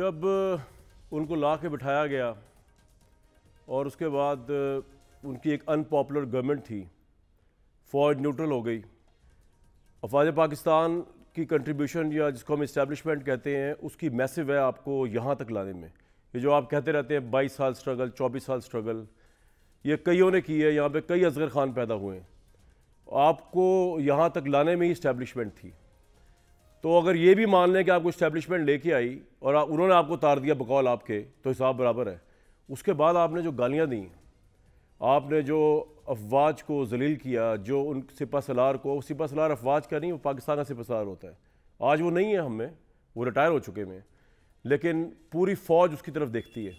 जब उनको ला के बिठाया गया और उसके बाद उनकी एक अनपॉपुलर गवर्नमेंट थी फौज न्यूट्रल हो गई अफवाज पाकिस्तान की कंट्रीब्यूशन या जिसको हम इस्टेब्लिशमेंट कहते हैं उसकी मैसिव है आपको यहाँ तक लाने में ये जो आप कहते रहते हैं बाईस साल स्ट्रगल चौबीस साल स्ट्रगल ये कईयों ने की है यहाँ पे कई असगर खान पैदा हुए आपको यहाँ तक लाने में ही इस्टेब्लिशमेंट थी तो अगर ये भी मान लें कि आपको इस्टेब्लिशमेंट लेके आई और आ, उन्होंने आपको तार दिया बकौल आपके तो हिसाब बराबर है उसके बाद आपने जो गालियाँ दी आपने जो अफवाज को जलील किया जो उन सिपा सलार को सिपा सलार अफवाज का नहीं वो पाकिस्तान का सिपा सलार होता है आज वो नहीं है हमें वो रिटायर हो चुके हैं लेकिन पूरी फौज उसकी तरफ देखती है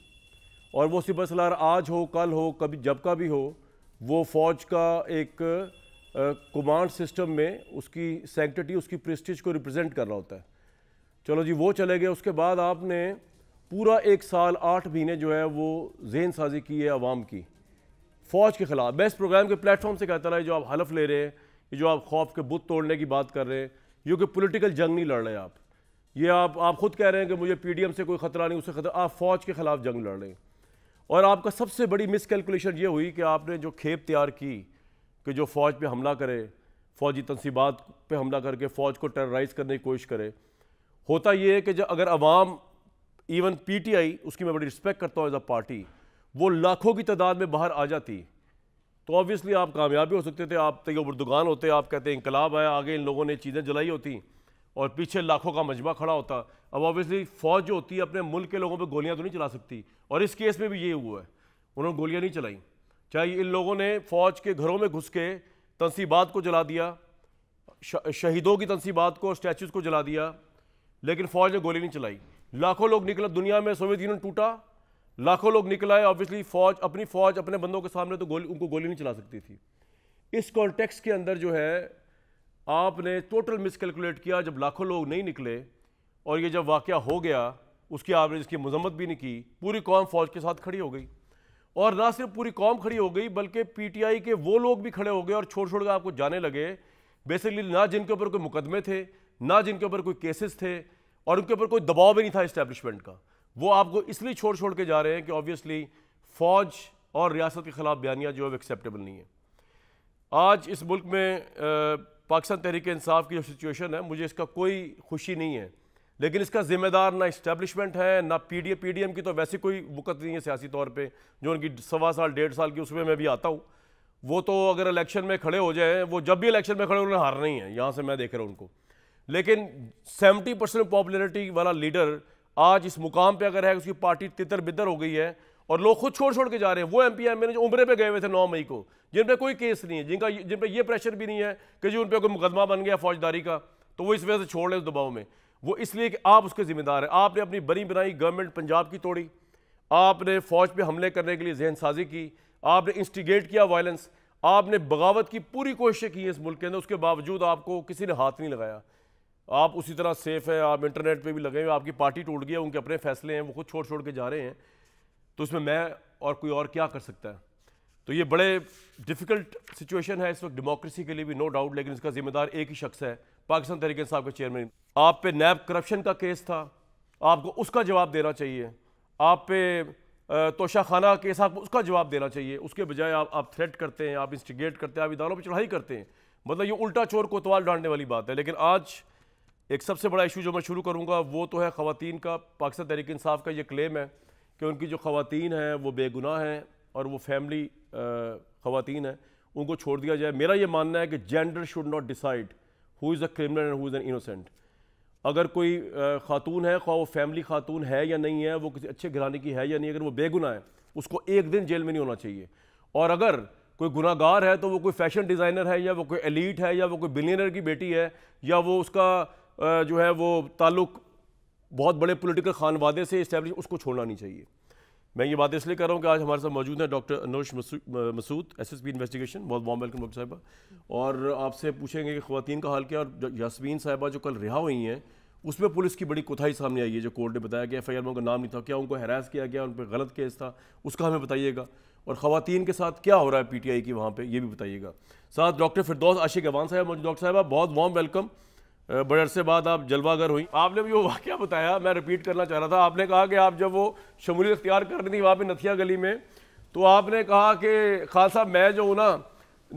और वो सिपा सलार आज हो कल हो कभी जब का भी हो वो फौज का एक कमांड सिस्टम में उसकी सेंटिटी उसकी प्रेस्टिज को रिप्रेजेंट कर रहा होता है चलो जी वो चले गए उसके बाद आपने पूरा एक साल आठ महीने जो है वो जहन साजी की है आवाम की फ़ौज के ख़िलाफ़ बेस्ट प्रोग्राम के प्लेटफॉर्म से कहता रहा है जो आप हलफ ले रहे हैं ये जो आप खौफ के बुत तोड़ने की बात कर रहे हैं जो कि पोलिटिकल जंग नहीं लड़ रहे आप ये आप आप खुद कह रहे हैं कि मुझे एम से कोई ख़तरा नहीं उससे खतरा आप फ़ौज के ख़िलाफ़ जंग लड़ रहे हैं और आपका सबसे बड़ी मिसकैलकुलेशन ये हुई कि आपने जो खेप तैयार की कि जो फ़ौज पे हमला करे फ़ौजी तनसीबात पे हमला करके फ़ौज को टेरराइज करने की कोशिश करे होता ये है कि जब अगर अवाम इवन पीटीआई उसकी मैं बड़ी रिस्पेक्ट करता हूँ एज अ पार्टी वो लाखों की तादाद में बाहर आ जाती तो ऑब्वियसली आप कामयाब भी हो सकते थे आप तय बुरदुगान होते आप कहते हैं इनकलाब आया आगे इन लोगों ने चीज़ें जलाई होती और पीछे लाखों का मजमा खड़ा होता अब ऑब्वियसली फ़ौज जो होती है अपने मुल्क के लोगों पर गोलियाँ तो नहीं चला सकती और इस केस में भी ये हुआ है उन्होंने गोलियाँ नहीं चलाईं चाहे इन लोगों ने फौज के घरों में घुस के तनसीबात को जला दिया शहीदों की तनसीबात को स्टैचूज़ को जला दिया लेकिन फौज ने गोली नहीं चलाई लाखों लोग निकला दुनिया में सोवियत यूनियन टूटा लाखों लोग निकलाए ऑब्वियसली फौज अपनी फौज अपने बंदों के सामने तो गोली उनको गोली नहीं चला सकती थी इस कॉन्टेक्स के अंदर जो है आपने टोटल मिसकैलकुलेट किया जब लाखों लोग नहीं निकले और ये जब वाक़ हो गया उसकी आपने इसकी मजम्मत भी नहीं की पूरी कौम फौज के साथ खड़ी हो गई और ना सिर्फ पूरी कौम खड़ी हो गई बल्कि पीटीआई के वो लोग भी खड़े हो गए और छोड़ छोड़ कर आपको जाने लगे बेसिकली ना जिनके ऊपर कोई मुकदमे थे ना जिनके ऊपर कोई केसेस थे और उनके ऊपर कोई दबाव भी नहीं था इस्टेब्लिशमेंट का वो आपको इसलिए छोड़ छोड़ के जा रहे हैं कि ऑब्वियसली फौज और रियासत के ख़िलाफ़ बयानियाँ जो है एक्सेप्टेबल नहीं है आज इस मुल्क में पाकिस्तान तहरीक इंसाफ की जो सिचुएशन है मुझे इसका कोई खुशी नहीं है लेकिन इसका जिम्मेदार ना इस्टेब्लिशमेंट है ना P D P D M की तो वैसे कोई वक़्त नहीं है सियासी तौर पर जो उनकी सवा साल डेढ़ साल की उसमें मैं भी आता हूँ वो तो अगर इलेक्शन में खड़े हो जाए वो जब भी इलेक्शन में खड़े उन्हें हार नहीं है यहाँ से मैं देख रहा हूँ उनको लेकिन 70 परसेंट पॉपुलरिटी वाला लीडर आज इस मुकाम पर अगर है उसकी पार्टी तितर बितर हो गई है और लोग खुद छोड़ छोड़ के जा रहे हैं वो एम पी एम जो उम्र पर गए हुए थे नौ मई को जिन पर कोई केस नहीं है जिनका जिन पर यह प्रेशर भी नहीं है कि जी उन पर कोई मुकदमा बन गया फौजदारी का तो वो इस वजह से छोड़ रहे उस दबाव में वो इसलिए कि आप उसके ज़िम्मेदार हैं आपने अपनी बनी बनाई गवर्नमेंट पंजाब की तोड़ी आपने फ़ौज पे हमले करने के लिए जहन साजी की आपने इंस्टिगेट किया वायलेंस आपने बगावत की पूरी कोशिशें की इस मुल्क के अंदर उसके बावजूद आपको किसी ने हाथ नहीं लगाया आप उसी तरह सेफ़ हैं आप इंटरनेट पर भी लगे हुए आपकी पार्टी टूट गई है उनके अपने फैसले हैं वो खुद छोड़ छोड़ के जा रहे हैं तो उसमें मैं और कोई और क्या कर सकता है तो ये बड़े डिफ़िकल्ट सिचुएशन है इस वक्त डेमोक्रेसी के लिए भी नो डाउट लेकिन इसका ज़िम्मेदार एक ही शख्स है पाकिस्तान तहरीक साहब के चेयरमैन आप पे नैब करप्शन का केस था आपको उसका जवाब देना चाहिए आप पे तोशा खाना केस आपको उसका जवाब देना चाहिए उसके बजाय आप आप थ्रेट करते हैं आप इंस्टिगेट करते हैं आप इदारों पर चढ़ाई करते हैं मतलब ये उल्टा चोर कोतवाल डांटने वाली बात है लेकिन आज एक सबसे बड़ा इशू जो मैं शुरू करूँगा वो तो है ख़वान का पाकिस्तान तहरीक साहब का ये क्लेम है कि उनकी जो खवतान हैं वो बेगुनाह हैं और वो फैमिली ख़वान हैं उनको छोड़ दिया जाए मेरा ये मानना है कि gender should not decide who is a criminal and who is an innocent अगर कोई खातून है खा वो फैमिली खातून है या नहीं है वो किसी अच्छे घराने की है या नहीं अगर वो बेगुना है उसको एक दिन जेल में नहीं होना चाहिए और अगर कोई गुनागार है तो वो कोई फैशन डिज़ाइनर है या वो कोई एलीट है या वो कोई बिलियनर की बेटी है या वो उसका जो है वो ताल्लुक़ बहुत बड़े पोलिटिकल खानवादे से इस्टेब्लिश उसको छोड़ना नहीं चाहिए मैं ये बात इसलिए कर रहा हूँ कि आज हमारे साथ मौजूद हैं doctor Anoj Masood S S P investigation बहुत वार्म वेलकम डॉक्टर साहबा और आपसे पूछेंगे कि खुवान का हाल क्या और यासमीन साहिबा जो कल रिहा हुई हैं उसमें पुलिस की बड़ी कोथाई सामने आई है जो कोर्ट ने बताया कि एफ आई आर में उनका नाम नहीं था क्या उनको हरास किया गया उन पर गलत केस था उसका हमें बताइएगा और ख़वान के साथ क्या हो रहा है पी टी आई की वहाँ पर यह भी बताइएगा साथ डॉक्टर फिरदौस आशिक अवान साहब मौजूद डॉक्टर साहबा बहुत वार्म वेलकम बड़े अरसे बाद आप जलवागर हुई आपने भी वो वाक्य बताया मैं रिपीट करना चाह रहा था आपने कहा कि आप जब वो शमूलियत अख्तियार कर रही थी वहाँ पर नथिया गली में तो आपने कहा कि खासा मैं जो हूँ ना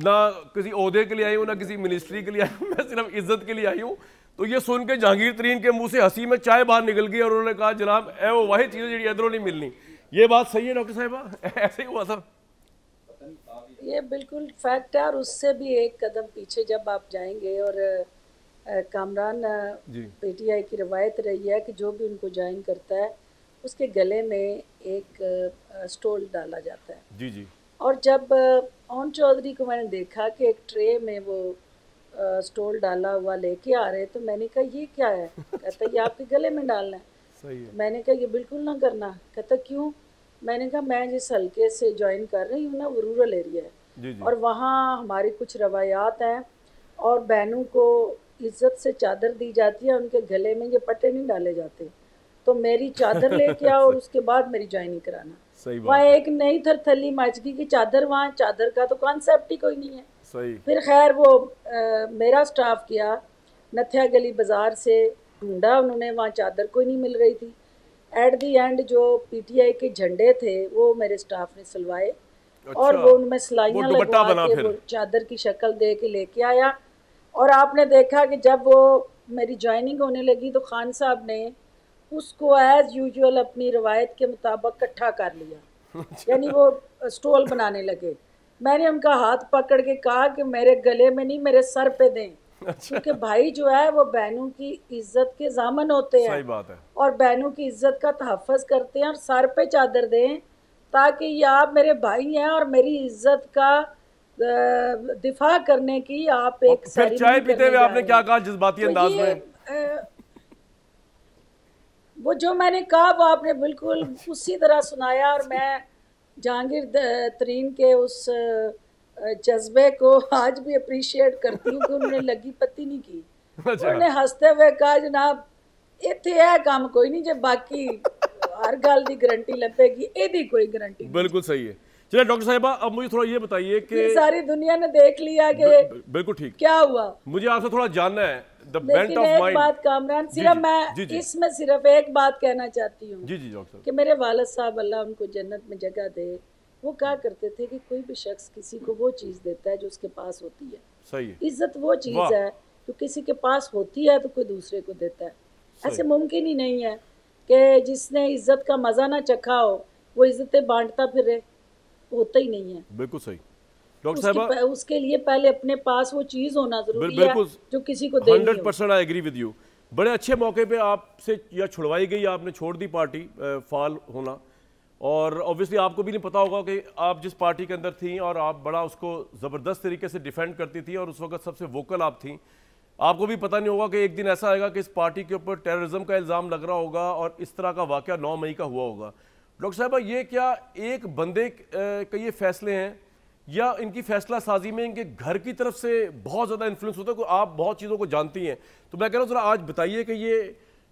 ना किसी अहदे के लिए आई हूँ ना किसी मिनिस्ट्री के लिए आई हूँ मैं सिर्फ इज्जत के लिए आई हूँ तो ये सुन के जहांगीर तरीन के मुँह से हंसी में चाय बाहर निकल गई और उन्होंने कहा जनाब ए वो वही चीज़ें जी इधरों नहीं मिलनी ये बात सही है डॉक्टर साहब ऐसे ही हुआ था ये बिल्कुल फैक्ट है और उससे भी एक कदम पीछे जब आप जाएंगे और कामरान पीटीआई की रवायत रही है कि जो भी उनको ज्वाइन करता है उसके गले में एक स्टोल डाला जाता है जी जी और जब ओन चौधरी को मैंने देखा कि एक ट्रे में वो स्टोल डाला हुआ लेके आ रहे तो मैंने कहा ये क्या है कहता ये आपके गले में डालना है सही है। तो मैंने कहा ये बिल्कुल ना करना कहता क्यों मैंने कहा मैं जिस हल्के से ज्वाइन कर रही हूँ ना वो रूरल एरिया है जी जी। और वहाँ हमारी कुछ रवायात हैं और बहनों को इज्जत से चादर दी जाती है उनके गले में ये पट्टे नहीं डाले जाते तो मेरी चादर लेके आओ और उसके बाद मेरी ज्वाइनिंग कराना वहाँ एक नई थर थली माचगी की चादर वहाँ चादर का तो कॉन्सेप्ट ही कोई नहीं है सही फिर खैर वो आ, मेरा स्टाफ किया नथिया गली बाज़ार से ढूंढा उन्होंने वहाँ चादर कोई नहीं मिल रही थी एट दी एंड जो पीटीआई के झंडे थे वो मेरे स्टाफ ने सिलवाए अच्छा, और वो उनमें सिलाइयाँ लगवा के वो चादर की शक्ल दे के लेके आया और आपने देखा कि जब वो मेरी जॉइनिंग होने लगी तो खान साहब ने उसको एज़ यूजुअल अपनी रवायत के मुताबिक इकट्ठा कर लिया अच्छा। यानी वो स्टॉल बनाने लगे मैंने उनका हाथ पकड़ के कहा कि मेरे गले में नहीं मेरे सर पे दें अच्छा। क्योंकि भाई जो है वो बहनों की इज्जत के जामन होते हैं सही बात है और बहनों की इज्जत का तहफ़ करते हैं और सर पे चादर दें ताकि ये आप मेरे भाई हैं और मेरी इज्जत का दिफा करने की आप एक फिर चाय पीते हुए आपने क्या कहा जज्बाती तो अंदाज में वो जो मैंने कहा वो आपने बिल्कुल उसी तरह सुनाया और मैं जहांगीर तरीन के उस जज्बे को आज भी अप्रिशिएट करती हूँ कि उन्होंने लगी पत्ती नहीं की अच्छा। उन्होंने हंसते हुए कहा जनाब इत तो है काम कोई नहीं जब बाकी हर गल की गारंटी लगेगी ए कोई गारंटी बिल्कुल सही है चलिए डॉक्टर साहिबा अब मुझे थोड़ा ये बताइए कि सारी दुनिया ने देख लिया कि बिल्कुल ठीक क्या हुआ मुझे आपसे थोड़ा जानना है बेंट ऑफ माइंड बात कामरान सिर्फ मैं इसमें सिर्फ एक बात कहना चाहती हूँ जी जी डॉक्टर कि मेरे वाल साहब अल्लाह उनको जन्नत में जगह दे वो क्या करते थे कि कोई भी शख्स किसी को वो चीज़ देता है जो उसके पास होती है सही है इज्जत वो चीज़ है जो किसी के पास होती है तो कोई दूसरे को देता है ऐसे मुमकिन ही नहीं है कि जिसने इज्जत का मज़ा ना चखा हो वो इज्जतें बांटता फिरे होता ही नहीं है बिल्कुल सही डॉक्टर साहब उसके लिए पहले अपने पास वो चीज़ होना जरूरी है जो किसी को hundred percent I agree with you बड़े अच्छे मौके पे आपसे या छुड़वाई गई आपने छोड़ दी पार्टी फाल होना और ऑब्वियसली आपको भी नहीं पता होगा कि आप जिस पार्टी के अंदर थी और आप बड़ा उसको ज़बरदस्त तरीके से डिफेंड करती थी और उस वक्त सबसे वोकल आप थी आपको भी पता नहीं होगा कि एक दिन ऐसा आएगा कि इस पार्टी के ऊपर टेररिज्म का इल्ज़ाम लग रहा होगा और इस तरह का वाक़ नौ मई का हुआ होगा डॉक्टर साहब ये क्या एक बंदे के ये फैसले हैं या इनकी फैसला साजी में इनके घर की तरफ से बहुत ज़्यादा इन्फ्लुएंस होता है को आप बहुत चीज़ों को जानती हैं तो मैं कह रहा हूँ ज़रा आज बताइए कि ये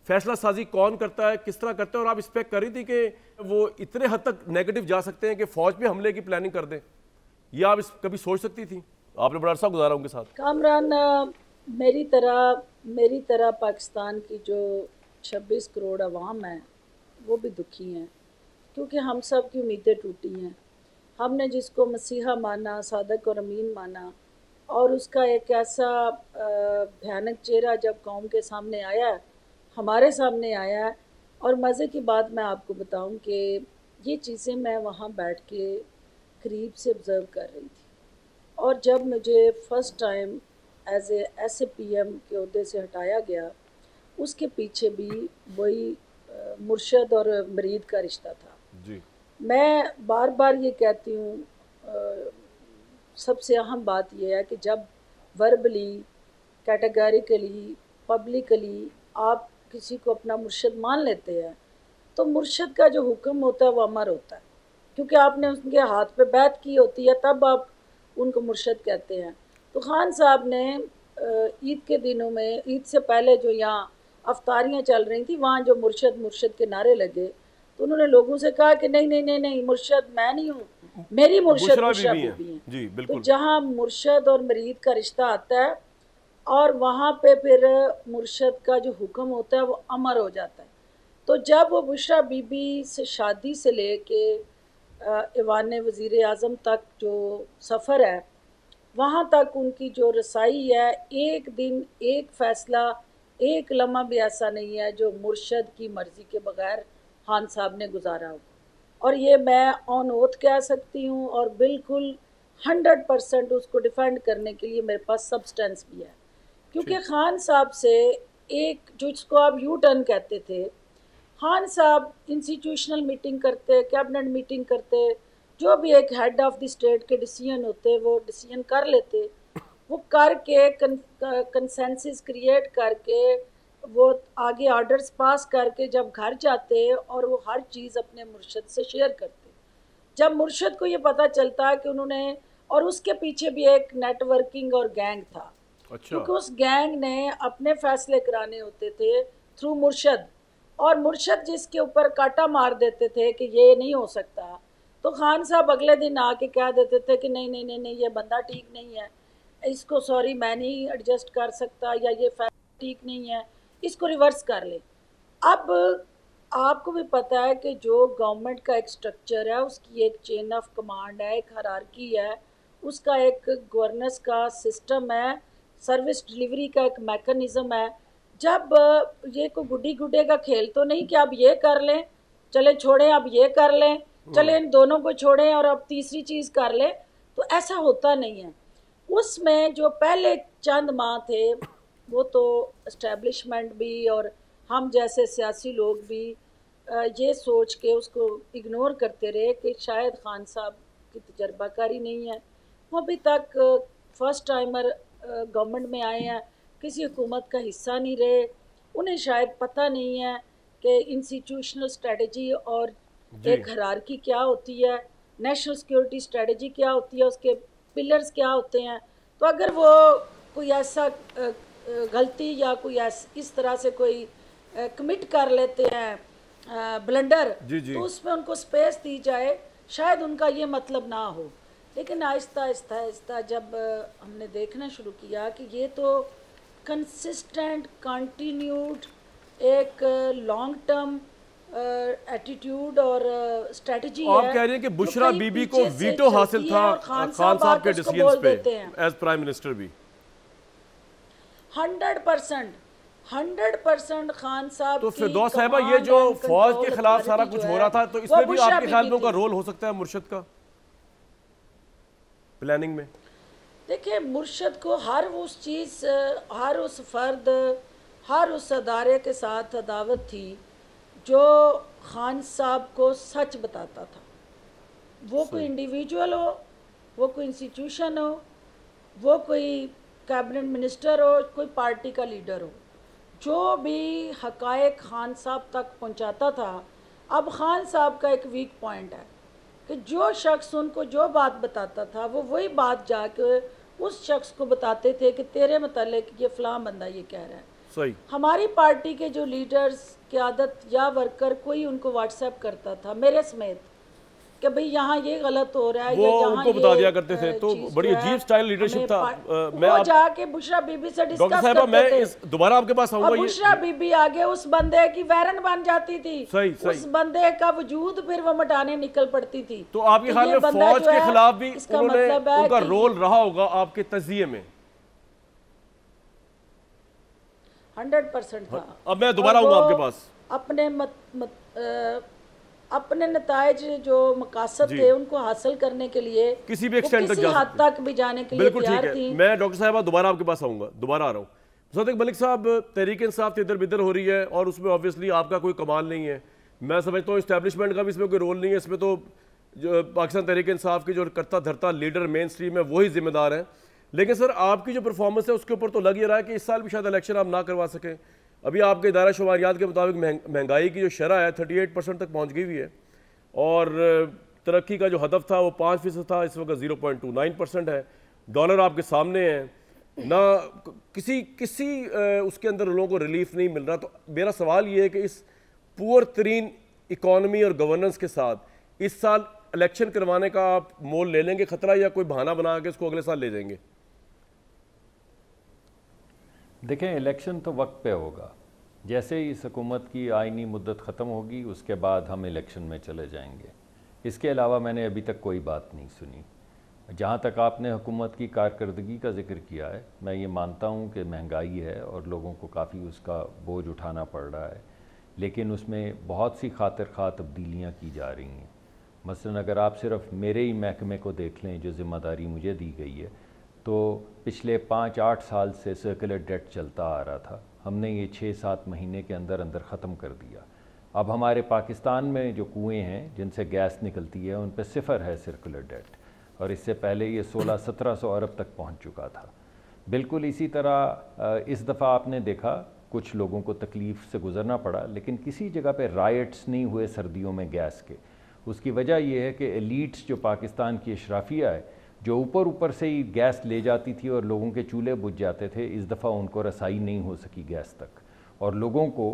फैसला साजी कौन करता है किस तरह करता है और आप एक्सपेक्ट कर रही थी कि वो इतने हद तक नेगेटिव जा सकते हैं कि फौज में हमले की प्लानिंग कर दें यह आप कभी सोच सकती थी आपने बड़ा अरसा गुजारा उनके साथ कामरान मेरी तरह मेरी तरह पाकिस्तान की जो छब्बीस करोड़ अवाम है वो भी दुखी हैं क्योंकि हम सब की उम्मीदें टूटी हैं हमने जिसको मसीहा माना सादक और अमीन माना और उसका एक ऐसा भयानक चेहरा जब कौम के सामने आया हमारे सामने आया और मज़े की बात मैं आपको बताऊं कि ये चीज़ें मैं वहाँ बैठ के करीब से ऑब्ज़र्व कर रही थी और जब मुझे first time as a S A P M के अहदे से हटाया गया उसके पीछे भी वही मुर्शद और मरीद का रिश्ता था मैं बार बार ये कहती हूँ सबसे अहम बात यह है कि जब वर्बली कैटेगरिकली पब्लिकली आप किसी को अपना मुर्शद मान लेते हैं तो मुर्शद का जो हुक्म होता है वो अमर होता है क्योंकि आपने उनके हाथ पे बैत की होती है तब आप उनको मुर्शद कहते हैं तो खान साहब ने ईद के दिनों में ईद से पहले जो यहाँ अफतारियाँ चल रही थी वहाँ जो मुर्शद मुर्शद के नारे लगे तो उन्होंने लोगों से कहा कि नहीं नहीं नहीं नहीं मुर्शद मैं नहीं हूँ मेरी मुर्शद बुशरा हैं तो जहाँ मुर्शद और मरीद का रिश्ता आता है और वहाँ पे फिर मुर्शद का जो हुक्म होता है वो अमर हो जाता है तो जब वो बुशरा बीबी से शादी से ले के ईवान वज़ी अजम तक जो सफ़र है वहाँ तक उनकी जो रसाई है एक दिन एक फ़ैसला एक लम्हा भी ऐसा नहीं है जो मुर्शद की मर्ज़ी के बगैर खान साहब ने गुजारा होगा और ये मैं ऑन ओथ कह सकती हूँ और बिल्कुल हंड्रेड परसेंट उसको डिफेंड करने के लिए मेरे पास सब्सटेंस भी है क्योंकि खान साहब से एक जो इसको आप यू टर्न कहते थे खान साहब इंस्टीट्यूशनल मीटिंग करते कैबिनेट मीटिंग करते जो भी एक हेड ऑफ द स्टेट के डिसीजन होते वो डिसीजन कर लेते वो करके कंसेंसिस क्रिएट करके वो आगे ऑर्डर्स पास करके जब घर जाते और वो हर चीज़ अपने मुर्शद से शेयर करते जब मुर्शद को ये पता चलता कि उन्होंने और उसके पीछे भी एक नेटवर्किंग और गैंग था अच्छा। क्योंकि उस गैंग ने अपने फैसले कराने होते थे थ्रू मुर्शद और मुर्शद जिसके ऊपर काटा मार देते थे कि ये नहीं हो सकता तो खान साहब अगले दिन आके कह देते थे कि नहीं नहीं नहीं नहीं ये बंदा ठीक नहीं है इसको सॉरी मैं नहीं एडजस्ट कर सकता या ये फैसला ठीक नहीं है इसको रिवर्स कर ले अब आपको भी पता है कि जो गवर्नमेंट का एक स्ट्रक्चर है उसकी एक चेन ऑफ कमांड है एक हरारकी है उसका एक गवर्नेंस का सिस्टम है सर्विस डिलीवरी का एक मैकनिज़म है जब ये को गुड्डी गुड्डे का खेल तो नहीं कि आप ये कर लें चले छोड़ें आप ये कर लें हम्म। चले इन दोनों को छोड़ें और अब तीसरी चीज़ कर लें तो ऐसा होता नहीं है उसमें जो पहले चंद माह थे वो तो इस्टेब्लिशमेंट भी और हम जैसे सियासी लोग भी ये सोच के उसको इग्नोर करते रहे कि शायद खान साहब की तजर्बाकारी नहीं है वो अभी तक फर्स्ट टाइमर गवर्नमेंट में आए हैं किसी हुकूमत का हिस्सा नहीं रहे उन्हें शायद पता नहीं है कि इंस्टीट्यूशनल स्ट्रेटजी और एक हरारकी क्या होती है नेशनल सिक्योरिटी स्ट्रेटजी क्या होती है उसके पिलर्स क्या होते हैं तो अगर वो कोई ऐसा गलती या कोई इस तरह से कोई कमिट कर लेते हैं ब्लंडर जी जी। तो उसमें उनको स्पेस दी जाए शायद उनका ये मतलब ना हो लेकिन आहिस्ता आहिस्ता आहिस्ता जब हमने देखना शुरू किया कि ये तो कंसिस्टेंट कंटिन्यूड एक लॉन्ग टर्म एटीट्यूड और स्ट्रेटजी आप कह रहे हैं कि तो बुशरा तो बीबी को वीटो हासिल था खान साहब के डिसीजन पे एज प्राइम मिनिस्टर भी hundred percent hundred percent Khan साहब तो फिरदौस साहबा ये जो फौज के खिलाफ सारा कुछ हो रहा था तो इसमें भी आपके ख्याल में उनका रोल हो सकता है मुर्शद का प्लानिंग में देखिए मुर्शद को हर उस चीज़ हर उस फर्द हर उस अदारे के साथ अदावत थी जो खान साहब को सच बताता था वो कोई इंडिविजुअल हो वो कोई इंस्टीट्यूशन हो वो कोई कैबिनेट मिनिस्टर हो कोई पार्टी का लीडर हो जो भी हकायक खान साहब तक पहुंचाता था अब खान साहब का एक वीक पॉइंट है कि जो शख्स उनको जो बात बताता था वो वही बात जाके उस शख्स को बताते थे कि तेरे मतलब ये फलाम बंदा ये कह रहा है सही हमारी पार्टी के जो लीडर्स की आदत या वर्कर कोई उनको व्हाट्सएप करता था मेरे समेत कि भाई यहाँ ये गलत हो रहा है वो उनको बता दिया करते थे तो बड़ी अजीब स्टाइल लीडरशिप था मैं जाके बुशरा बीबी से डिस्कस करते मैं दोबारा आपके पास आऊंगा बुशरा बीबी आगे उस बंदे की वैरन बन जाती थी सही सही उस बंदे का वजूद फिर वो मटाने निकल पड़ती थी तो आपके ख्याल तो में फौज के खिलाफ भी उन्होंने मतलब उनका रोल रहा होगा आपके तजिये में हंड्रेड परसेंट था अब मैं दोबारा आऊंगा आपके पास अपने मत, मत, आ, अपने नतज जो मकासद थे उनको हासिल करने के लिए किसी भी एक्सटेंट तक हद तक भी जाने के लिए तैयार थी मैं डॉक्टर साहब दोबारा आपके पास आऊंगा दोबारा आ रहा हूँ सदक मलिक साहब तहरीक इंसाफ इधर बिधर हो रही है और उसमें ऑब्वियसली आपका कोई कमाल नहीं है मैं समझता हूँ इस्टेब्लिशमेंट का भी इसमें कोई रोल नहीं है इसमें तो जो पाकिस्तान तहरीक इंसाफ के जो करता धरता लीडर मेन स्ट्रीम है वही जिम्मेदार है लेकिन सर आपकी जो परफॉर्मेंस है उसके ऊपर तो लग ही रहा है कि इस साल भी शायद इलेक्शन आप ना करवा सकें अभी आपके इदारा शुमारियात के मुताबिक महंगाई की जो शरह है थर्टी एट परसेंट तक पहुँच गई हुई है और तरक्की का जो हदफ था वो पाँच फीसद था इस वक्त zero point two nine percent है डॉलर आपके सामने है ना किसी किसी उसके अंदर लोगों को रिलीफ नहीं मिल रहा तो मेरा सवाल ये है कि इस पुअर तरीन इकॉनमी और गवर्नेंस के साथ इस साल इलेक्शन करवाने का आप मोल ले लेंगे खतरा या कोई बहाना बना के उसको अगले साल ले जाएंगे देखें इलेक्शन तो वक्त पे होगा जैसे ही इस हकूमत की आइनी मुद्दत ख़त्म होगी उसके बाद हम इलेक्शन में चले जाएंगे इसके अलावा मैंने अभी तक कोई बात नहीं सुनी जहाँ तक आपने हुकूमत की कारकर्दगी का जिक्र किया है मैं ये मानता हूँ कि महंगाई है और लोगों को काफ़ी उसका बोझ उठाना पड़ रहा है लेकिन उसमें बहुत सी खातर खा तब्दीलियाँ की जा रही हैं मसलन अगर आप सिर्फ मेरे ही महकमे को देख लें जो ज़िम्मेदारी मुझे दी गई है तो पिछले पाँच आठ साल से सर्कुलर डेट चलता आ रहा था हमने ये छः सात महीने के अंदर अंदर ख़त्म कर दिया अब हमारे पाकिस्तान में जो कुएँ हैं जिनसे गैस निकलती है उन पर सिफर है सर्कुलर डेट और इससे पहले ये सोलह सत्रह सौ अरब तक पहुँच चुका था बिल्कुल इसी तरह इस दफ़ा आपने देखा कुछ लोगों को तकलीफ़ से गुज़रना पड़ा लेकिन किसी जगह पे राइट्स नहीं हुए सर्दियों में गैस के उसकी वजह यह है कि एलिट्स जो पाकिस्तान की अशराफिया है जो ऊपर ऊपर से ही गैस ले जाती थी और लोगों के चूल्हे बुझ जाते थे इस दफ़ा उनको रसाई नहीं हो सकी गैस तक और लोगों को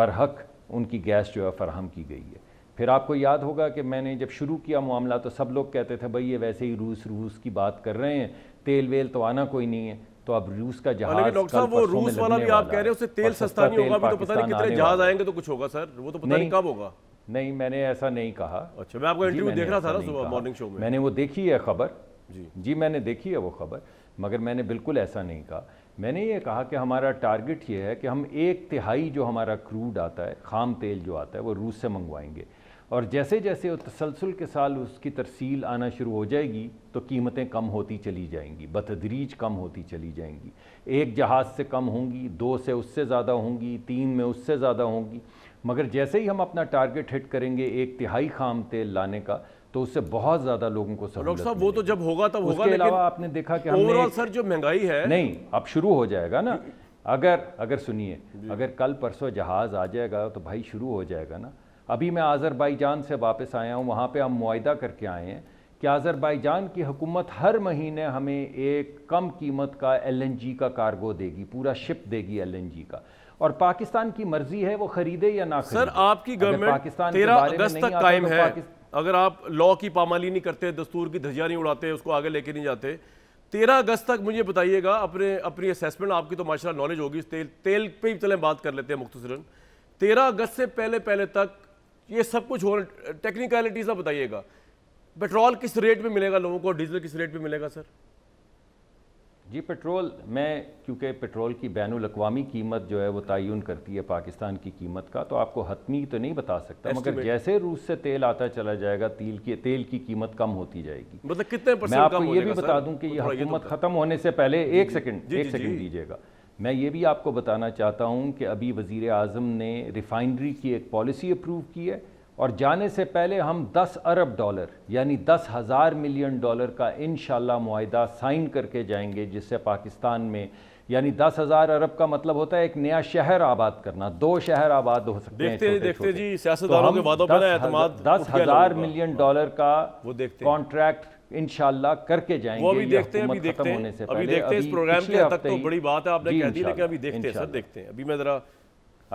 बरहक उनकी गैस जो है फराहम की गई है फिर आपको याद होगा कि मैंने जब शुरू किया मामला तो सब लोग कहते थे भाई ये वैसे ही रूस रूस की बात कर रहे हैं तेल वेल तो आना कोई नहीं है तो अब रूस का हाँ, जहाज वो रूस वाला भी आप कह रहे हो तेल सस्ता नहीं होगा तो पता नहीं कितने जहाज आएंगे तो कुछ होगा सर वो तो पता नहीं कब होगा नहीं मैंने ऐसा नहीं कहा अच्छा मैं आपको इंटरव्यू देख रहा था ना सुबह मॉर्निंग शो में मैंने वो देखी है खबर जी जी मैंने देखी है वो खबर मगर मैंने बिल्कुल ऐसा नहीं कहा मैंने ये कहा कि हमारा टारगेट ये है कि हम एक तिहाई जो हमारा क्रूड आता है खाम तेल जो आता है वो रूस से मंगवाएंगे और जैसे जैसे वो तसलसल के साल उसकी तरसील आना शुरू हो जाएगी तो कीमतें कम होती चली जाएंगी बतदरीज कम होती चली जाएंगी एक जहाज़ से कम होंगी दो से उससे ज़्यादा होंगी तीन में उससे ज़्यादा होंगी मगर जैसे ही हम अपना टारगेट हिट करेंगे एक तिहाई खाम तेल लाने का तो उससे बहुत ज्यादा लोगों को साहब वो तो जब होगा तब होगा लेकिन अलावा आपने देखा कि ओवरऑल सर जो महंगाई है नहीं अब शुरू हो जाएगा ना अगर अगर सुनिए अगर कल परसों जहाज़ आ जाएगा तो भाई शुरू हो जाएगा ना अभी मैं आज़रबाईजान से वापस आया हूँ वहाँ पे हम मुआदा करके आए हैं कि आज़रबाईजान की हुकूमत हर महीने हमें एक कम कीमत का एलएनजी का कार्गो देगी पूरा शिप देगी एलएनजी का और पाकिस्तान की मर्जी है वो खरीदे या ना खरीदे सर आपकी गवर्नमेंट पाकिस्तान तेरह अगस्त तक तो कायम है अगर आप लॉ की पामाली नहीं करते दस्तूर की धजिया नहीं उड़ाते उसको आगे लेके नहीं जाते तेरह अगस्त तक मुझे बताइएगा अपने अपनी असेसमेंट आपकी तो माशा नॉलेज होगी तेल तेल पे ही चले बात कर लेते हैं मुख्तसरन तेरह अगस्त से पहले पहले तक ये सब कुछ हो टेक्निकलिटीज़ आप बताइएगा पेट्रोल किस रेट में मिलेगा लोगों को डीजल किस रेट में मिलेगा सर जी पेट्रोल मैं क्योंकि पेट्रोल की बैन अवी कीमत जो है वो तयन करती है पाकिस्तान की कीमत का तो आपको हतमी तो नहीं बता सकता मगर जैसे रूस से तेल आता चला जाएगा तेल की तेल की कीमत कम होती जाएगी मतलब कितने मैं आपको ये भी बता दूं कि यह तो हुकूमत ख़त्म होने से पहले एक सेकेंड एक सेकेंड दीजिएगा मैं ये भी आपको बताना चाहता हूँ कि अभी वज़ी अजम ने रिफ़ाइनरी की एक पॉलिसी अप्रूव की है और जाने से पहले हम 10 अरब डॉलर यानी दस हज़ार मिलियन डॉलर का इन माहा साइन करके जाएंगे जिससे पाकिस्तान में यानी दस हज़ार अरब का मतलब होता है एक नया शहर आबाद करना दो शहर आबाद हो सकते देखते हैं देखते जी तो सियासतदानों के वादों पर दस हज़ार मिलियन डॉलर का वो देखते कॉन्ट्रैक्ट इनशाला करके जाएंगे वो अभी देखते हैं अभी देखते हैं अभी देखते हैं इस प्रोग्राम के तक तो बड़ी बात है आपने कह दी लेकिन अभी देखते हैं सर देखते हैं अभी मैं ज़रा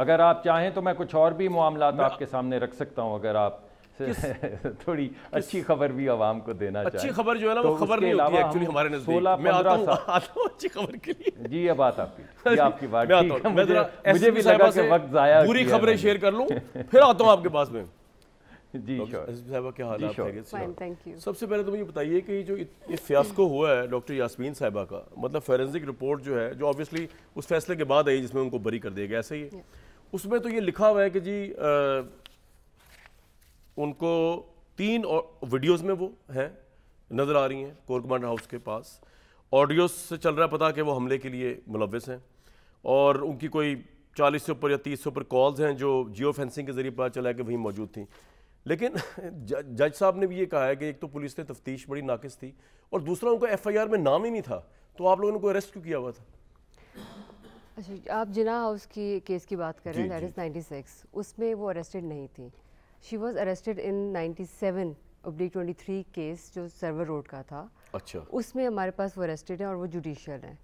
अगर आप चाहें तो मैं कुछ और भी मामला आपके सामने रख सकता हूं अगर आप थोड़ी अच्छी खबर भी आवाम को देना अच्छी खबर जो है ना तो वो खबर नहीं होती एक्चुअली हमारे मैं आता आता अच्छी खबर के लिए जी ये बात आपकी ये आपकी बात ठीक है मुझे, मुझे भी लगा कि वक्त जाया पूरी खबरें शेयर कर लूँ फिर आता हूँ आपके पास में जी साहबा क्या हाल है सबसे पहले तो मुझे बताइए कि जो ये फियास्को हुआ है डॉक्टर यासमीन साहबा का मतलब फोरेंसिक रिपोर्ट जो है जो ऑब्वियसली उस फैसले के बाद आई जिसमें उनको बरी कर दिया गया ऐसे ही है उसमें तो ये लिखा हुआ है कि जी आ, उनको तीन और वीडियोस में वो हैं नज़र आ रही हैं कोर कमांडर हाउस के पास ऑडियो से चल रहा है पता कि वो हमले के लिए मुलविस हैं और उनकी कोई चालीस से ऊपर या तीस से ऊपर कॉल्स हैं जो जियो फेंसिंग के ज़रिए पता चला है कि वहीं मौजूद थी लेकिन जज साहब ने भी ये कहा है कि एक तो पुलिस ने तफ्तीश बड़ी नाकस थी और दूसरा उनका एफ में नाम ही नहीं था तो आप लोगों ने उनको अरेस्ट क्यों किया हुआ था अच्छा आप जिना हाउस की केस की बात कर रहे हैं दैट इज़ 96 उसमें वो अरेस्टेड नहीं थी she was arrested in 97 twenty three case जो सर्वर रोड का था अच्छा उसमें हमारे पास वो अरेस्टेड है और वो जुडिशल है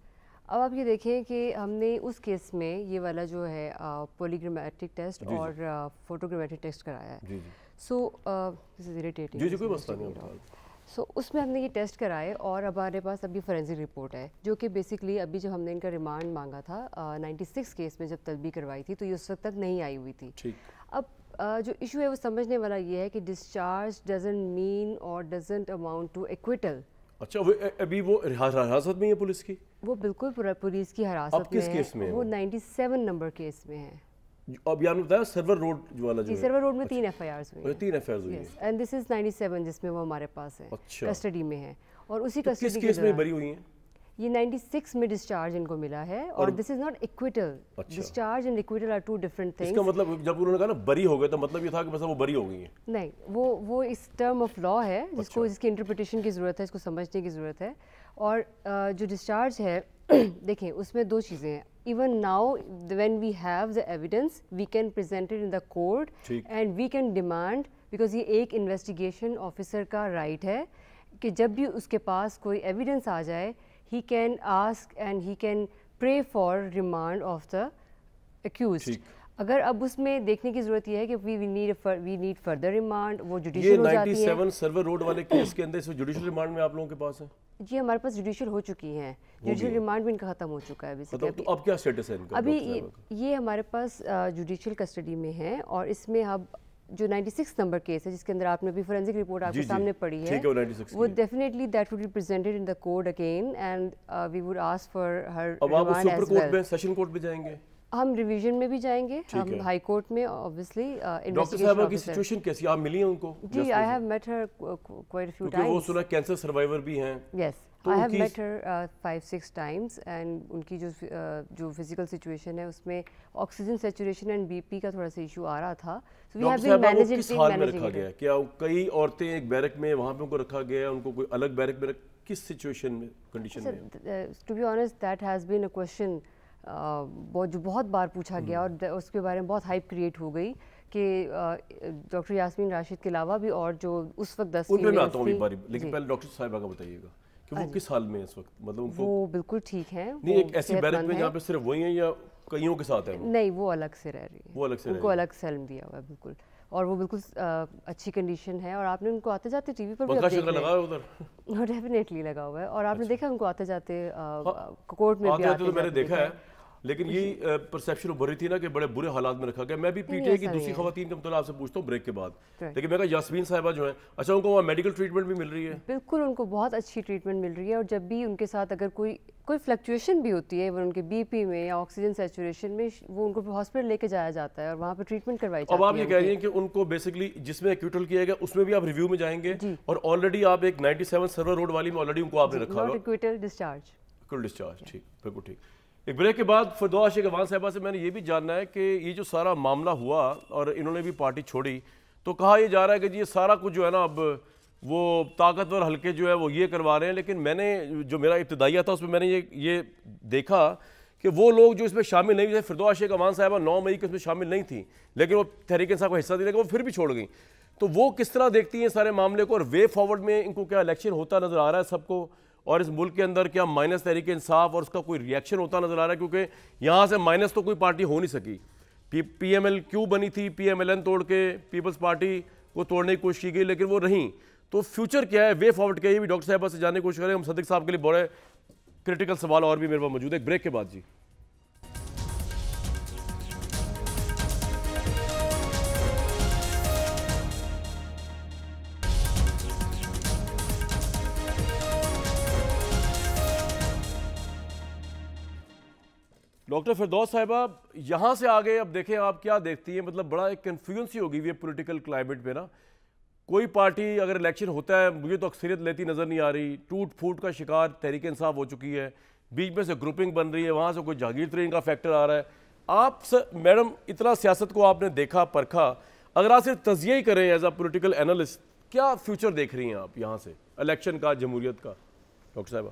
अब आप ये देखें कि हमने उस केस में ये वाला जो है पोलीग्रामेटिक टेस्ट जी और फोटोग्रामेटिक टेस्ट कराया है सो इज इरिटेटिंग जी जी कोई मसला नहीं सो so, उसमें हमने ये टेस्ट कराए और अब हमारे पास अभी फॉरेंसिक रिपोर्ट है जो कि बेसिकली अभी जब हमने इनका रिमांड मांगा था नाइन्टी सिक्स केस में जब तलबी करवाई थी तो ये उस वक्त तक नहीं आई हुई थी अब आ, जो इशू है वो समझने वाला ये है कि डिस्चार्ज डजेंट मीन और डजेंट अमाउंट टू एक्विटल अच्छा वो अभी वो हिरासत में है पुलिस की वो बिल्कुल पुलिस की हिरासत में, में है वो 97 नंबर केस में है अभियान बताया सर्वर रोड जो वाला जो सर्वर रोड में अच्छा। तीन एफ हुई आर मतलब तीन एफआईआर हुई हुई एंड दिस इज 97 जिसमें वो हमारे पास है कस्टडी अच्छा। में है और उसी तो किस केस में भरी हुई हैं ये 96 में डिस्चार्ज इनको मिला है और this is not acquittal discharge and acquittal are two different things इसका मतलब जब उन्होंने कहा ना बरी हो गए तो मतलब ये था कि मतलब वो बरी हो गई है नहीं वो वो इस टर्म ऑफ लॉ है जिसको अच्छा। जिसकी इंटरप्रिटेशन की ज़रूरत है इसको समझने की ज़रूरत है और जो डिस्चार्ज है देखें उसमें दो चीज़ें हैं even now when we have the evidence we can presented in the court and we can demand because ये एक इन्वेस्टिगेशन ऑफिसर का राइट right है कि जब भी उसके पास कोई एविडेंस आ जाए he can ask and he can pray for remand of the accused अगर अब उसमें देखने की जरूरत यह है कि we need we need further remand वो जुडिशियल हो जाती है ये 97 सर्वर रोड वाले केस के अंदर जुडिशियल रिमांड में आप लोगों के पास है तो ये हमारे पास जुडिशल हो चुकी हैं जुडिशल रिमांड भी इनका ख़त्म हो चुका है तो, तो अब क्या स्टेटस है इनका अभी ये, ये हमारे पास जुडिशल कस्टडी में है और इसमें अब जो 96 नंबर केस है जिसके अंदर आपने अभी फोरेंसिक रिपोर्ट आपके सामने पड़ी है वो definitely that would be presented in the court again and we would ask for her अब आप सुप्रीम कोर्ट में सेशन कोर्ट में जाएंगे हम रिवीजन में भी जाएंगे हम हाई कोर्ट में ऑब्वियसली डॉक्टर uh, साहब की सिचुएशन कैसी आप मिली हैं उनको जी I have met her quite a few times वो सुना कैंसर सर्वाइवर भी हैं yes I have met her five six times and उनकी जो uh, जो फिजिकल सिचुएशन है उसमें ऑक्सीजन सेचुरेशन एंड बीपी का थोड़ा सा इशू आ रहा था so we have been managing किस हाल में रखा गया क्या कई औरतें एक बैरक में वहां पे उनको रखा गया उनको कोई अलग बैरक में किस सिचुएशन में कंडीशन में to be honest that has been a question बहुत जो बहुत बार पूछा गया और उसके बारे में बहुत हाइप क्रिएट हो गई कि डॉक्टर यास्मीन राशिद के अलावा भी और जो उस वक्त दस तो लेकिन पहले डॉक्टर साहिबा का बताइएगा कि वो हाँ किस हाल में इस वक्त मतलब उनको वो बिल्कुल ठीक है नहीं एक ऐसी बैरक में जहाँ पे सिर्फ वही हैं या कईयों के साथ है नहीं वो अलग से रह रही है वो अलग से उनको अलग सेल दिया हुआ है बिल्कुल और वो बिल्कुल अच्छी कंडीशन है और आपने उनको आते जाते टीवी पर भी लगा उधर डेफिनेटली लगा हुआ है और आपने अच्छा। देखा उनको आते जाते हाँ। कोर्ट में भी आते जाते तो मैंने देखा है लेकिन यही परसेप्शन उभरी थी ना कि बड़े बुरे हालात में रखा गया मैं भी पीटीए की दूसरी खातन के मतलब आपसे पूछता हूँ ब्रेक के बाद लेकिन मैं यासमीन साहबा जो है अच्छा उनको वहाँ मेडिकल ट्रीटमेंट भी मिल रही है बिल्कुल उनको बहुत अच्छी ट्रीटमेंट मिल रही है और जब भी उनके साथ अगर कोई कोई फ्लक्चुएशन भी होती है इवन उनके बीपी में या ऑक्सीजन सेचुरेशन में वो उनको हॉस्पिटल लेके जाया जाता है और वहाँ पर ट्रीटमेंट करवाई जाती है अब आप ये कह रही हैं कि उनको बेसिकली जिसमें एक्यूटल किया गया उसमें भी आप रिव्यू में जाएंगे और ऑलरेडी आप एक 97 सर्वर रोड वाली में ऑलरेडी उनको आपने रखा डिस्चार्ज बिल्कुल डिस्चार्ज ठीक बिल्कुल ठीक एक ब्रेक के बाद फरदो शेख अवान साहबा से मैंने ये भी जानना है कि ये जो सारा मामला हुआ और इन्होंने भी पार्टी छोड़ी तो कहा यह जा रहा है कि जी ये सारा कुछ जो है ना अब वो ताकतवर हल्के जो है वो ये करवा रहे हैं लेकिन मैंने जो मेरा इब्तदाइया था उसमें मैंने ये ये देखा कि वो लोग जो इसमें शामिल नहीं थे फिरदो शेख अवान साहबा नौ मई के इसमें शामिल नहीं थी लेकिन वो तहरीक इंसाफ का हिस्सा दे लेकिन वो फिर भी छोड़ गई तो वो किस तरह देखती हैं सारे मामले को और वे फॉरवर्ड में इनको क्या इलेक्शन होता नज़र आ रहा है सबको और इस मुल्क के अंदर क्या माइनस तहरीक इंसाफ और उसका कोई रिएक्शन होता नजर आ रहा है क्योंकि यहाँ से माइनस तो कोई पार्टी हो नहीं सकी पी पी एम एल क्यों बनी थी पी एम एल एन तोड़ के पीपल्स पार्टी को तोड़ने की कोशिश की गई लेकिन वो रहीं तो फ्यूचर क्या है वे फॉरवर्ड क्या है भी डॉक्टर साहब से जानने की कोशिश करें हम सदक साहब के लिए बड़े क्रिटिकल सवाल और भी मेरे पास मौजूद है ब्रेक के बाद जी डॉक्टर फिरदौस साहिबा यहाँ से आगे अब देखें आप क्या देखती हैं मतलब बड़ा एक कन्फ्यूजन सी होगी हुई है पोलिटिकल क्लाइमेट में ना कोई पार्टी अगर इलेक्शन होता है मुझे तो अक्सरियत लेती नज़र नहीं आ रही टूट फूट का शिकार तहरीक इंसाफ हो चुकी है बीच में से ग्रुपिंग बन रही है वहाँ से कोई जागीर तरीन का फैक्टर आ रहा है आप सर मैडम इतना सियासत को आपने देखा परखा अगर आप सिर्फ तजिया ही करें एज अ पोलिटिकल एनालिस्ट क्या फ्यूचर देख रही हैं आप यहाँ से इलेक्शन का जमहूरियत का डॉक्टर साहबा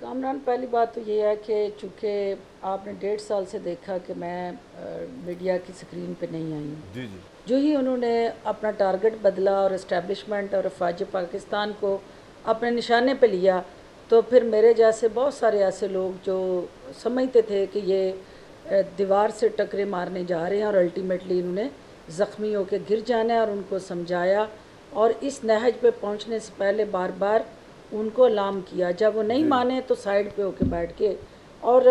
कामरान पहली बात तो ये है कि चूँकि आपने डेढ़ साल से देखा कि मैं आ, मीडिया की स्क्रीन पे नहीं आई जी जी जो ही उन्होंने अपना टारगेट बदला और इस्टेबलिशमेंट और अफवाज पाकिस्तान को अपने निशाने पे लिया तो फिर मेरे जैसे बहुत सारे ऐसे लोग जो समझते थे कि ये दीवार से टकरे मारने जा रहे हैं और अल्टीमेटली इन्होंने ज़ख्मी होकर गिर जाना है और उनको समझाया और इस नहज पर पहुँचने से पहले बार बार उनको लाम किया जब वो नहीं माने तो साइड पे होके बैठ के और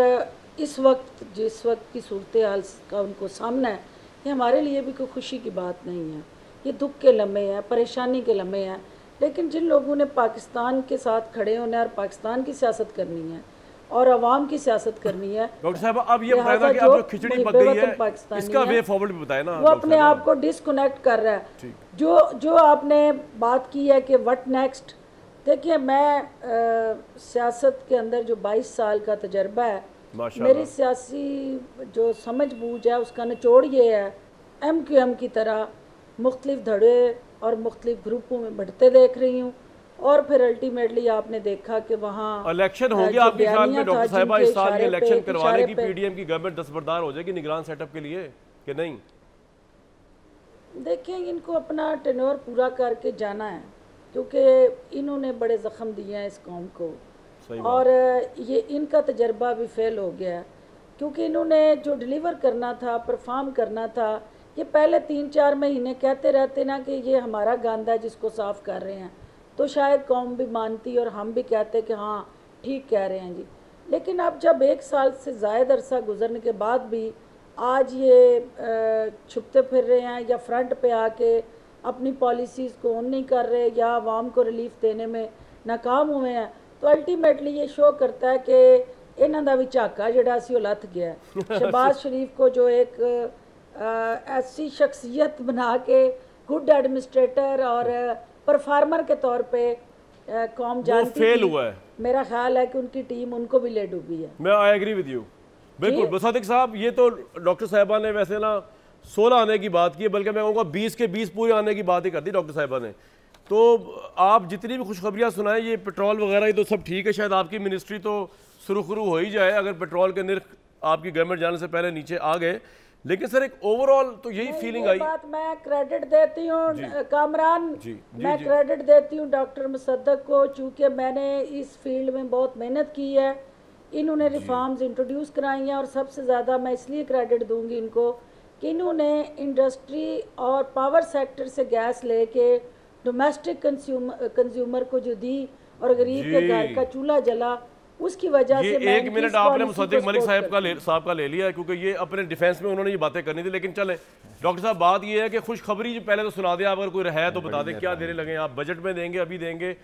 इस वक्त जिस वक्त की सूरत हाल का उनको सामना है ये हमारे लिए भी कोई खुशी की बात नहीं है ये दुख के लम्हे हैं परेशानी के लम्हे हैं लेकिन जिन लोगों ने पाकिस्तान के साथ खड़े होने और पाकिस्तान की सियासत करनी है और आवाम की सियासत करनी है डॉक्टर साहब अब ये कि अब जो खिचड़ी पक गई है इसका वे फॉरवर्ड भी बताए ना वो अपने आप को डिसकनेक्ट कर रहा है जो जो आपने बात की है कि व्हाट नेक्स्ट देखिए मैं सियासत के अंदर जो 22 साल का तजर्बा है मेरी सियासी जो समझ बूझ है उसका निचोड़ ये है एम क्यू एम की तरह मुख्तलिफ धड़े और मुख्तलिफ ग्रुपों में बढ़ते देख रही हूँ और फिर अल्टीमेटली आपने देखा कि वहाँ इलेक्शन हो गया आपके ख्याल में डॉक्टर साहिबा इस साल के इलेक्शन करवाने की पीडीएम की गवर्नमेंट दस्तबरदार हो जाएगी निगरान सेटअप के लिए कि नहीं देखिए इनको अपना टेन्योर पूरा करके जाना है क्योंकि इन्होंने बड़े ज़ख़म दिए हैं इस कौम को और ये इनका तजर्बा भी फेल हो गया क्योंकि इन्होंने जो डिलीवर करना था परफॉर्म करना था ये पहले तीन चार महीने कहते रहते ना कि ये हमारा गांधा है जिसको साफ़ कर रहे हैं तो शायद कौम भी मानती और हम भी कहते कि हाँ ठीक कह रहे हैं जी लेकिन अब जब एक साल से ज़ायद अरसा गुजरने के बाद भी आज ये छुपते फिर रहे हैं या फ्रंट पे आके अपनी पॉलिसीज़ को ऑन नहीं कर रहे या आवाम को रिलीफ देने में नाकाम हुए हैं तो अल्टीमेटली ये शो करता है कि इन्हों का भी झाका जोड़ा सी लथ गया शहबाज शरीफ को जो एक ऐसी शख्सियत बना के गुड एडमिनिस्ट्रेटर और परफार्मर के तौर पर कॉम जानती फेल हुआ है मेरा ख्याल है कि उनकी टीम उनको भी ले डूबी है मैं आई एग्री विद यू बिल्कुल मुसादिक साहब ये तो डॉक्टर साहबा ने वैसे ना सोलह आने की बात की है बल्कि मैं कहूँगा बीस के बीस पूरे आने की बात ही कर दी डॉक्टर साहिबा ने तो आप जितनी भी खुशखबरियाँ सुनाएं ये पेट्रोल वगैरह ये तो सब ठीक है शायद आपकी मिनिस्ट्री तो शुरू हो ही जाए अगर पेट्रोल के निर्ख आपकी गवर्नमेंट जाने से पहले नीचे आ गए लेकिन सर एक ओवरऑल तो यही फीलिंग आई बात मैं क्रेडिट देती हूँ कामरान जी, जी, मैं क्रेडिट देती हूँ डॉक्टर मुसदक को चूँकि मैंने इस फील्ड में बहुत मेहनत की है इन्होंने रिफॉर्म्स इंट्रोड्यूस कराई हैं और सबसे ज़्यादा मैं इसलिए क्रेडिट दूंगी इनको किन्नू इंडस्ट्री और पावर सेक्टर से गैस लेके डोमेस्टिक कंज्यूमर कंज्यूमर को जो दी और गरीब के घर का चूल्हा जला उसकी वजह से एक मिनट आपने मुसद्दिक मलिक साहब का ले साहब का ले लिया क्योंकि ये अपने डिफेंस में उन्होंने ये बातें करनी थी लेकिन चले डॉक्टर साहब बात ये है कि खुशखबरी जो पहले तो सुना दें अगर कोई रहा तो बता दें क्या देने लगे आप बजट में देंगे अभी देंगे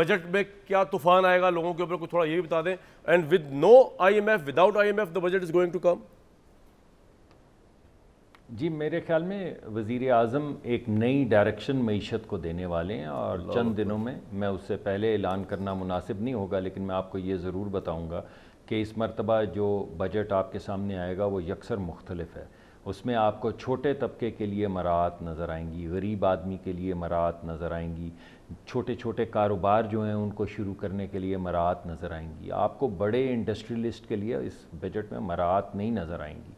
बजट में क्या तूफान आएगा लोगों के ऊपर कुछ थोड़ा ये भी बता दें and with no I M F without I M F the budget is going to come जी मेरे ख्याल में वज़ी अजम एक नई डायरेक्शन मीशत को देने वाले हैं और चंद दिनों में मैं उससे पहले ऐलान करना मुनासिब नहीं होगा लेकिन मैं आपको ये ज़रूर बताऊँगा कि इस मरतबा जो बजट आपके सामने आएगा वो यकसर मुख्तलफ है उसमें आपको छोटे तबके के लिए मराहत नज़र आएंगी गरीब आदमी के लिए मराहत नज़र आएंगी छोटे छोटे कारोबार जो हैं उनको शुरू करने के लिए मराहत नज़र आएंगी आपको बड़े इंडस्ट्रियलिस्ट के लिए इस बजट में मराहत नहीं नज़र आएंगी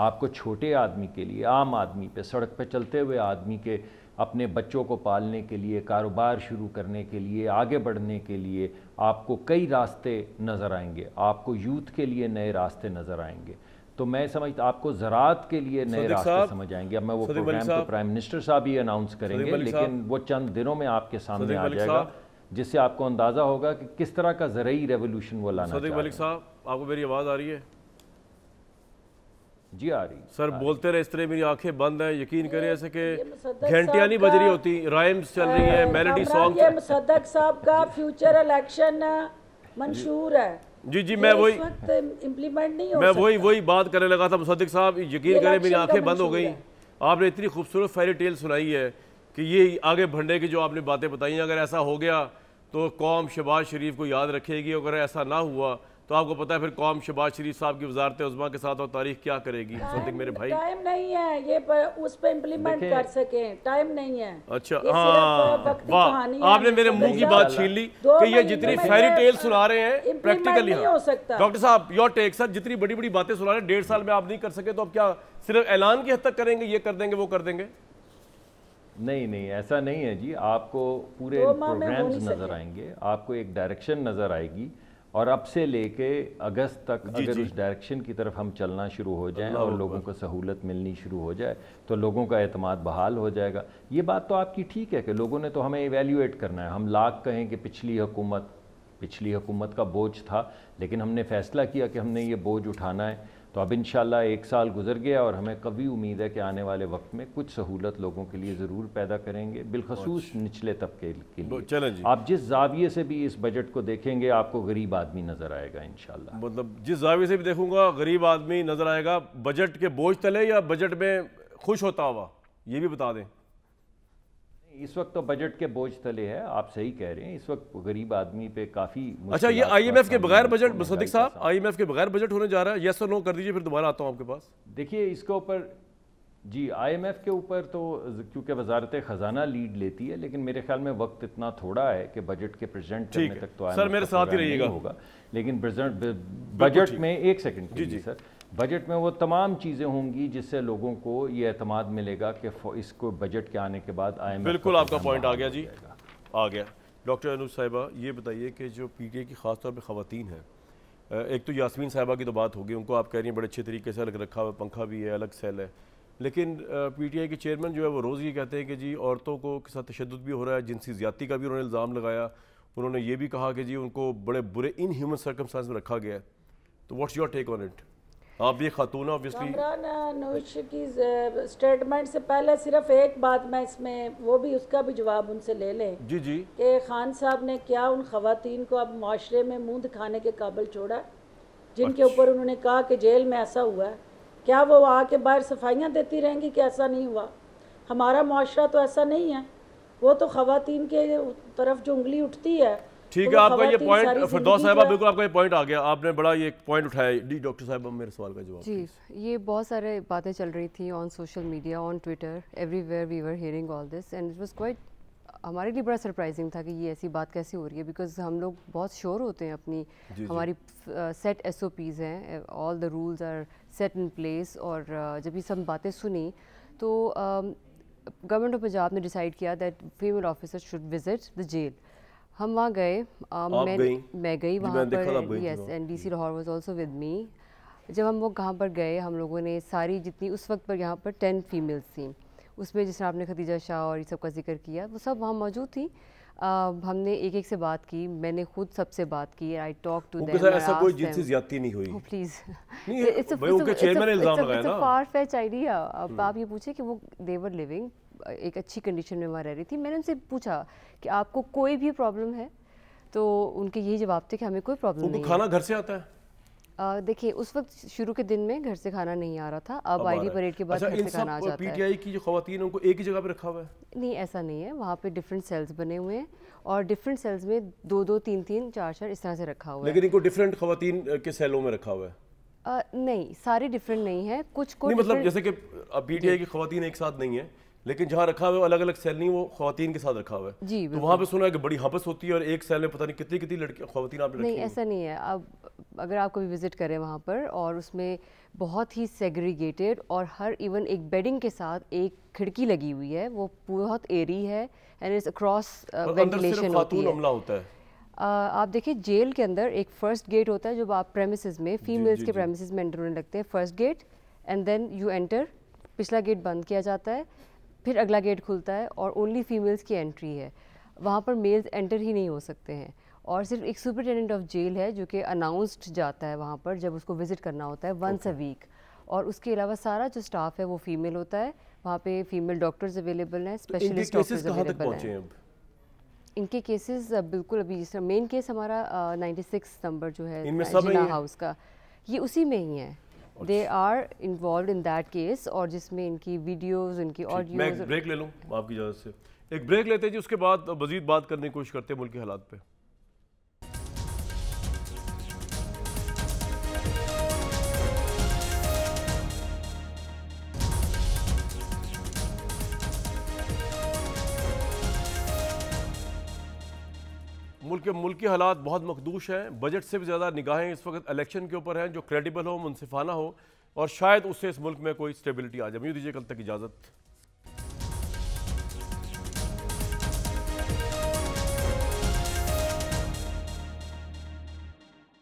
आपको छोटे आदमी के लिए आम आदमी पे सड़क पे चलते हुए आदमी के अपने बच्चों को पालने के लिए कारोबार शुरू करने के लिए आगे बढ़ने के लिए आपको कई रास्ते नज़र आएंगे आपको यूथ के लिए नए रास्ते नज़र आएंगे तो मैं समझ आपको ज़रात के लिए नए रास्ते समझ आएंगे अब मैं वो प्रोग्राम तो प्राइम मिनिस्टर साहब ही अनाउंस करेंगे लेकिन वो चंद दिनों में आपके सामने आ जाएगा जिससे आपको अंदाज़ा होगा कि किस तरह का ज़रूरी रेवोल्यूशन वो लाना सदीक मलिक साहब आपको मेरी आवाज़ आ रही है जी आ रही सर बोलते रहे इस तरह मेरी आंखें बंद हैं यकीन करें ऐसे कि घंटियां नहीं बज रही होती राइम्स चल रही हैं मेलोडी सॉन्ग ये मुसद्दक साहब का फ्यूचर इलेक्शन मंशूर है जी जी मैं वही इम्प्लीमेंट नहीं हो मैं वही वही बात करने लगा था मुसद्दक साहब यकीन करें मेरी आंखें बंद हो गई आपने इतनी खूबसूरत फेरी टेल सुनाई है कि ये आगे बढ़ने की जो आपने बातें बताई अगर ऐसा हो गया तो कौम शहबाज शरीफ को याद रखेगी अगर ऐसा ना हुआ तो आपको पता है फिर कौम शबाज शरीफ साहब की वजारत उजमा के साथ और तारीख क्या करेगी मेरे भाई टाइम नहीं है ये उस पर इम्प्लीमेंट कर सके टाइम नहीं है अच्छा हाँ वाह आपने मेरे मुंह की बात छीन ली कि ये जितनी फेरी टेल सुना रहे हैं प्रैक्टिकली हाँ। हो सकता डॉक्टर साहब योर टेक सर जितनी बड़ी बड़ी बातें सुना रहे डेढ़ साल में आप नहीं कर सके तो अब क्या सिर्फ ऐलान की हद तक करेंगे ये कर देंगे वो कर देंगे नहीं नहीं ऐसा नहीं है जी आपको पूरे प्रोग्राम्स नज़र आएंगे आपको एक डायरेक्शन नज़र आएगी और अब से लेके अगस्त तक जी, अगर जी। उस डायरेक्शन की तरफ हम चलना शुरू हो जाएं और लोगों को सहूलत मिलनी शुरू हो जाए तो लोगों का अतमाद बहाल हो जाएगा ये बात तो आपकी ठीक है कि लोगों ने तो हमें इवेल्यूएट करना है हम लाख कहें कि पिछली हुकूमत पिछली हुकूमत का बोझ था लेकिन हमने फैसला किया कि हमने ये बोझ उठाना है तो अब इन एक साल गुजर गया और हमें कभी उम्मीद है कि आने वाले वक्त में कुछ सहूलत लोगों के लिए ज़रूर पैदा करेंगे बिलखसूस अच्छा। निचले तबके के लिए चलें आप जिस जाविये से भी इस बजट को देखेंगे आपको गरीब आदमी नज़र आएगा इन मतलब जिस जाविये से भी देखूंगा गरीब आदमी नज़र आएगा बजट के बोझ तले या बजट में खुश होता हुआ ये भी बता दें इस वक्त तो बजट के बोझ तले है आप सही कह रहे हैं इस वक्त गरीब आदमी पे काफी अच्छा ये आईएमएफ के बगैर बजट मुसदिक साहब आईएमएफ के बगैर बजट होने जा रहा है यस और नो कर दीजिए फिर दोबारा आता हूँ आपके पास देखिए इसके ऊपर जी आईएमएफ के ऊपर तो क्योंकि वजारत ख़जाना लीड लेती है लेकिन मेरे ख्याल में वक्त इतना थोड़ा है कि बजट के प्रेजेंट करने तक तो सर मेरे साथ ही रहिएगा होगा लेकिन बजट में एक सेकंड जी जी सर बजट में वो तमाम चीज़ें होंगी जिससे लोगों को ये अतमाद मिलेगा कि इसको बजट के आने के बाद आए बिल्कुल आपका पॉइंट आ गया जी आ गया डॉक्टर अनुज साहिबा ये बताइए कि जो पी टी ए की खासतौर पर ख़वान हैं एक तो यासमीन साहिबा की तो बात होगी उनको आप कह रही हैं बड़े अच्छे तरीके से अलग रखा हुआ पंखा भी है अलग सेल है लेकिन आई के चेयरमैन जो है वो रोज़ ये कहते हैं कि जी औरतों को के साथ तशद भी हो रहा है जिनसी ज्यादा का भी उन्होंने इल्ज़ाम लगाया उन्होंने ये भी कहा कि जी उनको बड़े बुरे इन ह्यूमन सर्कमस्टांस में रखा गया है तो what's your take on it आप भी खातून ऑब्वियसली स्टेटमेंट से पहले सिर्फ एक बात मैं इसमें वो भी उसका भी जवाब उनसे ले लें जी जी के खान साहब ने क्या उन खातन को अब माशरे में मूंद खाने के काबल छोड़ा जिनके अच्छा। ऊपर अच्छा। उन्होंने कहा कि जेल में ऐसा हुआ है क्या वो आके बाहर सफाइयाँ देती रहेंगी कि ऐसा नहीं हुआ हमारा माशरा तो ऐसा नहीं है वो तो खातन के तरफ जो उंगली उठती है ठीक है आपका ये पॉइंट फिरदौस साहबा बिल्कुल आपका ये पॉइंट आ गया आपने बड़ा ये पॉइंट उठाया डी डॉक्टर साहब मेरे सवाल का जवाब जी ये बहुत सारे बातें चल रही थी on social media on Twitter everywhere we were hearing all this and it was quite हमारे लिए बड़ा सरप्राइजिंग था कि ये ऐसी बात कैसे हो रही है बिकॉज हम लोग बहुत श्योर होते हैं अपनी जी हमारी सेट एस ओ पीज़ हैं all the rules are set in place और जब ये सब बातें सुनी तो गवर्नमेंट ऑफ पंजाब ने डिसाइड किया that female officer should visit the jail हम वहाँ गए मैं गई? मैं गई वहाँ पर yes and D C Lahore was also with me जब हम लोग कहाँ पर गए हम लोगों ने सारी जितनी उस वक्त पर यहाँ पर टेन फीमेल्स थी उसमें जिसने आपने खदीजा शाह और ये सब का जिक्र किया वो सब वहाँ मौजूद थी आ, हमने एक एक से बात की मैंने खुद सबसे बात की आई टॉक टू ऐसा कोई ज्यादती नहीं हुई please it's a far fetch idea आप ये पूछे कि वो देवर लिविंग एक अच्छी कंडीशन में वहाँ रह रही थी मैंने उनसे पूछा कि आपको कोई भी प्रॉब्लम है तो उनके यही जवाब थे कि हमें कोई प्रॉब्लम नहीं खाना घर से आता है देखिए उस वक्त शुरू के दिन में घर से खाना नहीं आ रहा था अब आईडी परेड के बाद अच्छा, घर से खाना आ जाता पीटीआई है की जो खातन उनको एक ही जगह पर रखा हुआ है नहीं ऐसा नहीं है वहाँ पे डिफरेंट सेल्स बने हुए हैं और डिफरेंट सेल्स में दो दो तीन तीन चार चार इस तरह से रखा हुआ है लेकिन इनको डिफरेंट खातन के सेलों में रखा हुआ है आ, नहीं सारे डिफरेंट नहीं है कुछ को नहीं मतलब जैसे कि अब पीटीआई की खातन एक साथ नहीं है लेकिन जहाँ रखा हुआ अलग अलग सेल नहीं वो खातन के साथ रखा हुआ है जी तो वहाँ पे सुना है कि बड़ी हपस होती है और एक सेल में पता नहीं कितनी कितनी लड़की खातन आप नहीं ऐसा नहीं है अब अगर आप कभी विजिट करें वहाँ पर और उसमें बहुत ही सेग्रीगेटेड और हर इवन एक बेडिंग के साथ एक खिड़की लगी हुई है वो बहुत एरी है एंड इट्स अक्रॉस वेंटिलेशन होता है Uh, आप देखिए जेल के अंदर एक फर्स्ट गेट होता है जब आप प्रेमिसेस में फीमेल्स के प्रेमिसेस में एंटर होने लगते हैं first gate and then you enter पिछला गेट बंद किया जाता है फिर अगला गेट खुलता है और ओनली फीमेल्स की एंट्री है वहाँ पर मेल्स एंटर ही नहीं हो सकते हैं और सिर्फ एक सुपरटेंडेंट ऑफ जेल है जो कि अनाउंस्ड जाता है वहाँ पर जब उसको विज़िट करना होता है वंस अ वीक और उसके अलावा सारा जो स्टाफ है वो फीमेल होता है वहाँ पे फीमेल डॉक्टर्स अवेलेबल हैं स्पेशलिस्ट डॉक्टर्स अवेलेबल हैं इनके केसेस बिल्कुल अभी मेन केस हमारा नाइन्टी सिक्स नंबर जो है हाउस का ये उसी में ही है they are involve in that case और जिसमें इनकी वीडियोज इनकी ऑडियो ब्रेक ले लूँ आपकी इजाज़त से एक ब्रेक लेते हैं जी उसके बाद मजीद बात करने की कोशिश करते हैं मुल्क के हालात पर क्योंकि मुल्क के हालात बहुत मखदूश हैं बजट से भी ज़्यादा निगाहें इस वक्त इलेक्शन के ऊपर हैं जो क्रेडिबल हो मुनसिफाना हो और शायद उससे इस मुल्क में कोई स्टेबिलिटी आ जाए मुझे दीजिए कल तक इजाज़त